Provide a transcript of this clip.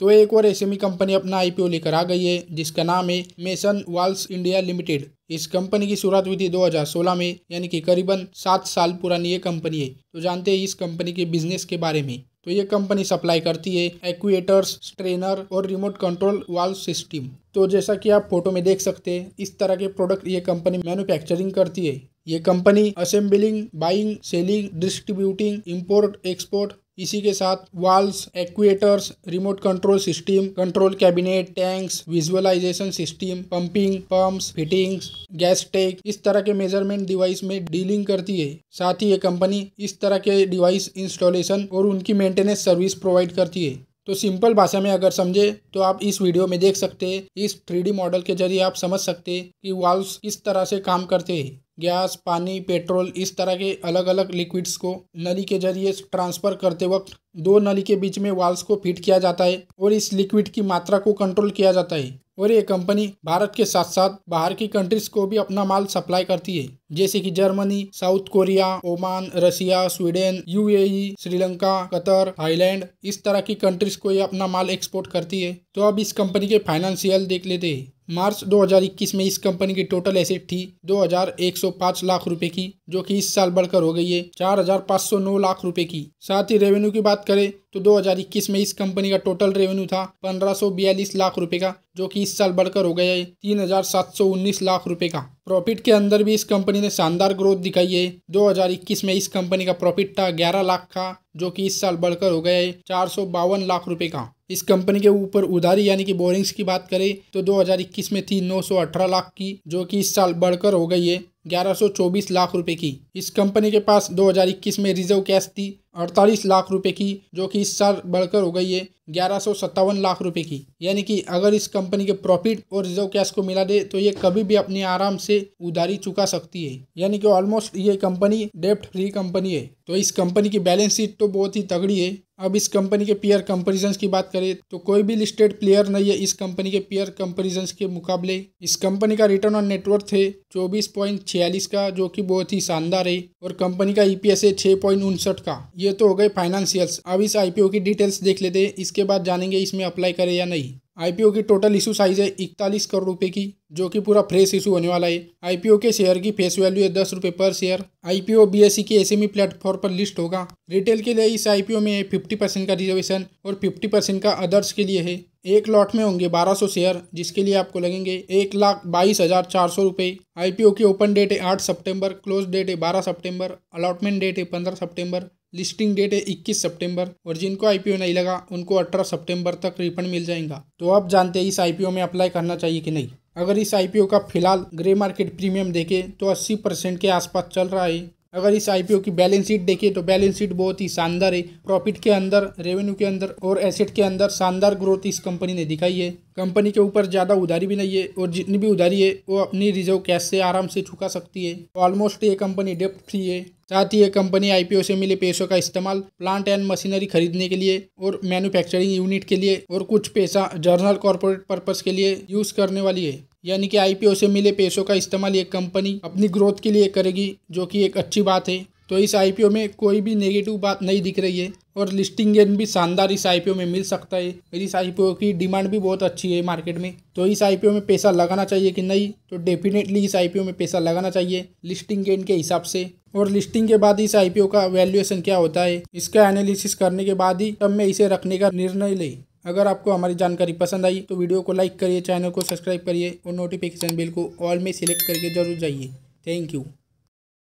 तो एक और एसएमई कंपनी अपना आईपीओ लेकर आ गई है जिसका नाम है मेसन वाल्स इंडिया लिमिटेड इस कंपनी की शुरुआत हुई थी 2016 में यानी कि करीबन सात साल पुरानी ये कंपनी है तो जानते हैं इस कंपनी के बिजनेस के बारे में तो ये कंपनी सप्लाई करती है एक्वेटर्स स्ट्रेनर और रिमोट कंट्रोल वाल्व सिस्टम तो जैसा कि आप फोटो में देख सकते हैं इस तरह के प्रोडक्ट ये कंपनी मैन्युफैक्चरिंग करती है ये company assembling buying selling distributing import export इसी के साथ valves actuators remote control system control cabinet tanks visualization system pumping pumps fittings gas tech इस तरह के मेजरमेंट डिवाइस में डीलिंग करती है साथ ही ये कंपनी इस तरह के डिवाइस इंस्टॉलेशन और उनकी मेंटेनेंस सर्विस प्रोवाइड करती है तो सिंपल भाषा में अगर समझे तो आप इस वीडियो में देख सकते हैं इस थ्री मॉडल के जरिए आप समझ सकते हैं कि वाल्व्स किस तरह से काम करते हैं गैस पानी पेट्रोल इस तरह के अलग अलग लिक्विड्स को नली के जरिए ट्रांसफ़र करते वक्त दो नली के बीच में वाल्स को फिट किया जाता है और इस लिक्विड की मात्रा को कंट्रोल किया जाता है और ये कंपनी भारत के साथ साथ बाहर की कंट्रीज को भी अपना माल सप्लाई करती है जैसे कि Germany South Korea Oman Russia Sweden UAE, Sri Lanka Qatar Thailand इस तरह की कंट्रीज को ये अपना माल एक्सपोर्ट करती है तो अब इस कंपनी के फाइनेंशियल देख लेते हैं मार्च 2021 में इस कंपनी की टोटल एसेट थी 2,105 लाख रुपए की जो कि इस साल बढ़कर हो गई है 4,509 लाख रुपए की साथ ही रेवेन्यू की बात करें तो 2021 में इस कंपनी का टोटल रेवेन्यू था 1542 लाख रुपए का जो कि इस साल बढ़कर हो गया है 3,719 लाख रुपए का प्रॉफिट के अंदर भी इस कंपनी ने शानदार ग्रोथ दिखाई है 2021 में इस कंपनी का प्रॉफिट था 11 लाख का जो कि इस साल बढ़कर हो गया है चार लाख रुपए का इस कंपनी के ऊपर उधारी यानी कि बोरिंग्स की बात करें तो 2021 में थी 918 लाख की जो कि इस साल बढ़कर हो गई है 1124 लाख रुपए की इस कंपनी के पास 2021 में रिजर्व कैश थी 48 लाख रुपए की जो कि इस साल बढ़कर हो गई है ग्यारह लाख रुपए की यानी कि अगर इस कंपनी के प्रॉफिट और रिजर्व कैश को मिला दे तो ये कभी भी अपने आराम से उधारी चुका सकती है यानी कि ऑलमोस्ट ये कंपनी डेप्ट फ्री कंपनी है तो इस कंपनी की बैलेंस शीट तो बहुत ही तगड़ी है अब इस कंपनी के पीयर कंपेरिजन की बात करें तो कोई भी लिस्टेड प्लेयर नहीं है इस कंपनी के पीयर कंपेरिजन के मुकाबले इस कंपनी का रिटर्न ऑन नेटवर्थ है चौबीस पॉइंट छियालीस का जो कि बहुत ही शानदार है और कंपनी का ईपीएस e है छः पॉइंट उनसठ का ये तो हो गए फाइनेंशियल्स अब इस आईपीओ की डिटेल्स देख लेते हैं इसके बाद जानेंगे इसमें अप्लाई करें या नहीं आईपीओ की टोटल इशू साइज़ है इकतालीस करोड़ रुपए की जो कि पूरा फ्रेश इशू होने वाला है आईपीओ के शेयर की फेस वैल्यू है दस रुपये e e पर शेयर आईपीओ बीएससी के एसएमई प्लेटफॉर्म पर लिस्ट होगा रिटेल के लिए इस आईपीओ में फिफ्टी परसेंट का रिजर्वेशन और फिफ्टी परसेंट का अदर्स के लिए है एक लॉट में होंगे बारह सौ शेयर जिसके लिए आपको लगेंगे एक लाख बाईस हज़ार चार सौ रुपए आईपीओ की ओपन डेट है आठ सप्टेम्बर क्लोज डेट है बारह सेप्टेम्बर अलॉटमेंट डेट है पंद्रह सेप्टेम्बर लिस्टिंग डेट है 21 सितंबर और जिनको आईपीओ नहीं लगा उनको 18 सितंबर तक रिफंड मिल जाएगा तो आप जानते हैं इस आईपीओ में अप्लाई करना चाहिए कि नहीं अगर इस आईपीओ का फिलहाल ग्रे मार्केट प्रीमियम देखें तो 80 परसेंट के आसपास चल रहा है अगर इस आईपीओ की बैलेंस शीट देखिए तो बैलेंस शीट बहुत ही शानदार है प्रॉफिट के अंदर रेवेन्यू के अंदर और एसेट के अंदर शानदार ग्रोथ इस कंपनी ने दिखाई है कंपनी के ऊपर ज़्यादा उधारी भी नहीं है और जितनी भी उधारी है वो अपनी रिजर्व कैश से आराम से चुका सकती है ऑलमोस्ट ये कंपनी डेप्ट फ्री है साथ ही ये कंपनी आईपीओ से मिले पैसों का इस्तेमाल प्लांट एंड मशीनरी खरीदने के लिए और मैन्युफैक्चरिंग यूनिट के लिए और कुछ पैसा जर्नल कॉरपोरेट पर्पज के लिए यूज़ करने वाली है यानी कि आईपीओ से मिले पैसों का इस्तेमाल एक कंपनी अपनी ग्रोथ के लिए करेगी जो कि एक अच्छी बात है तो इस आईपीओ में कोई भी नेगेटिव बात नहीं दिख रही है और लिस्टिंग गेन भी शानदार इस आईपीओ में मिल सकता है इस आईपीओ की डिमांड भी बहुत अच्छी है मार्केट में तो इस आईपीओ में पैसा लगाना चाहिए कि नहीं तो डेफिनेटली इस आईपीओ में पैसा लगाना चाहिए लिस्टिंग गेन के हिसाब से और लिस्टिंग के बाद इस आईपीओ का वैल्यूएसन क्या होता है इसका एनालिसिस करने के बाद ही तब मैं इसे रखने का निर्णय ली अगर आपको हमारी जानकारी पसंद आई तो वीडियो को लाइक करिए चैनल को सब्सक्राइब करिए और नोटिफिकेशन बिल को ऑल में सिलेक्ट करके जरूर जाइए थैंक यू